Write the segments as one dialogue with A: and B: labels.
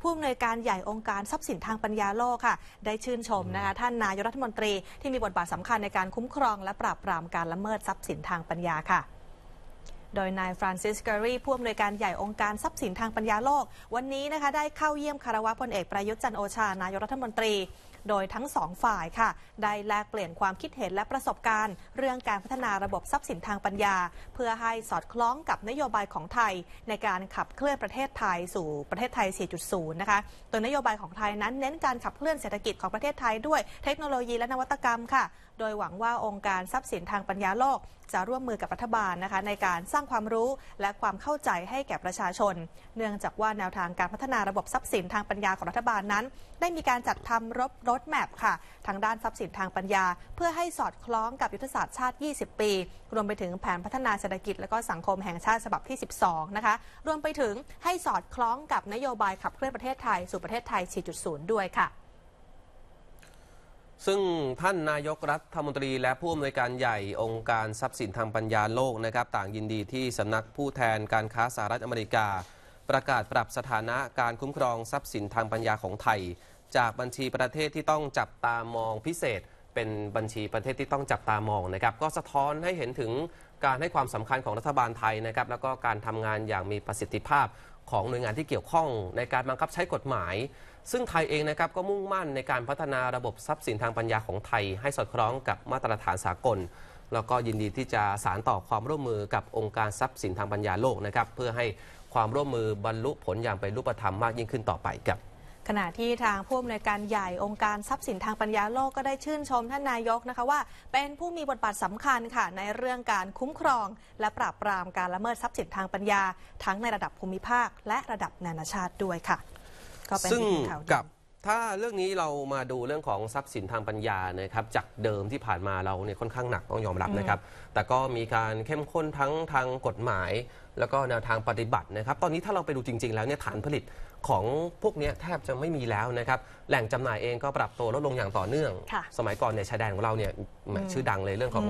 A: ผู้อำนวยการใหญ่องค์การทรัพย์สินทางปัญญาโลกค่ะ ได้ชื่นชมนะคะท่านนายรัฐมนตรีที่มีบทบาทสำคัญในการคุ้มครองและปราบปรามการละเมิดทรัพย์สินทางปัญญาค่ะโดยนายฟรานซิสเกอรีผู้อำนวยการใหญ่องค์การทรัพย์สินทางปัญญาโลก วันนี้นะคะได้เข้าเยี่ยมคารวะพลเอกประยุทธ์จันโอชานายกรัฐมนตรี โดยทั้งสองฝ่ายค่ะ ได้แลกเปลี่ยนความคิดเห็นและประสบการณ์ เรื่องการพัฒนาระบบทรัพย์สินทางปัญญา เพื่อให้สอดคล้องกับนโยบายของไทย ในการขับเคลื่อนประเทศไทยสู่ประเทศไทย 4.0 นะคะตัวนโยบายของไทยนั้นเน้นการขับเคลื่อนเศรษฐกิจของประเทศไทยด้วย เทคโนโลยีและนวัตกรรมค่ะ โดยหวังว่าองค์การทรัพย์สินทางปัญญาโลกจะร่วมมือกับรัฐบาลนะคะ ในการสร้างความรู้และความเข้าใจให้แก่ประชาชน เนื่องจากว่าแนวทางการพัฒนาระบบทรัพย์สินทางปัญญาของรัฐบาลนั้น ได้มีการจัดทำรบรถแมพค่ะ ทางด้านทรัพย์สินทางปัญญา เพื่อให้สอดคล้องกับยุทธศาสตร์ชาติ 20 ปี รวมไปถึงแผนพัฒนาเศรษฐกิจและก็สังคมแห่งชาติฉบับที่ 12 นะคะ รวมไปถึงให้สอดคล้องกับนโยบายขับเคลื่อนประเทศไทยสู่ประเทศไทย 4.0 ด้วยค่ะ
B: ซึ่งท่านนายกรัฐมนตรีและผู้อำนวยการใหญ่องค์การทรัพย์สินทางปัญญาโลกนะครับต่างยินดีที่สำนักผู้แทนการค้าสหรัฐอเมริกา ประกาศปรับสถานะการคุ้มครองทรัพย์สินทางปัญญาของไทย จากบัญชีประเทศที่ต้องจับตามองพิเศษเป็นบัญชีประเทศที่ต้องจับตามองนะครับก็สะท้อนให้เห็นถึงการให้ความสำคัญของรัฐบาลไทยนะครับแล้วก็การทำงานอย่างมีประสิทธิภาพของหน่วยงานที่เกี่ยวข้องในการบังคับใช้กฎหมาย ซึ่งไทยเองนะครับก็มุ่งมั่นในการพัฒนาระบบทรัพย์สินทางปัญญาของไทยให้สอดคล้องกับมาตรฐานสากล แล้วก็ยินดีที่จะสารต่อความร่วมมือกับองค์การทรัพย์สินทางปัญญาโลกนะครับเพื่อให้ความร่วมมือบรรลุผลอย่างเป็นรูปธรรมมากยิ่งขึ้นต่อไปครับ
A: ขณะที่ทางผู้อำนวยการใหญ่องค์การทรัพย์สินทางปัญญาโลกก็ได้ชื่นชมท่านนายกนะคะว่า เป็นผู้มีบทบาทสำคัญค่ะในเรื่องการคุ้มครอง และปราบปรามการละเมิดทรัพย์สินทางปัญญาทั้งในระดับภูมิภาคและระดับนานาชาติด้วยค่ะก็เป็นซึ่งข่าวกับ
B: ถ้าเรื่องนี้เรามาดูเรื่องของทรัพย์สินทางปัญญานะครับจากเดิมที่ผ่านมาเราเนี่ยค่อนข้างหนักต้องยอมรับนะครับ แต่ก็มีการเข้มข้นทั้งทางกฎหมายแล้วก็แนวทางปฏิบัตินะครับ ตอนนี้ถ้าเราไปดูจริงๆแล้วเนี่ยฐานผลิตของพวกนี้แทบจะไม่มีแล้วนะครับ แหล่งจำหน่ายเองก็ปรับตัวลดลงอย่างต่อเนื่อง สมัยก่อนเนี่ยชายแดนของเราเนี่ยหมชื่อดังเลย เรื่องของ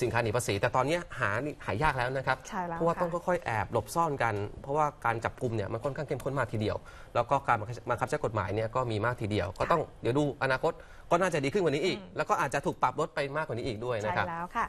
B: สินค้าหนีภาษี แต่ตอนนี้หาหายากแล้วนะครับ เพราะว่าต้องค่อยๆแอบหลบซ่อนกันเพราะว่าการจับกลุ่มเนี่ยมันค่อนข้างเข้มข้นมากทีเดียว แล้วก็การบังคับใช้กฎหมายเนี่ยก็มีมากทีเดียว ก็ต้องเดี๋ยวดูอนาคตก็น่าจะดีขึ้นกว่านี้อีก แล้วก็อาจจะถูกปรับลดไปมากกว่านี้อีกด้วยนะครับใช่แ
A: ล้วค่ะ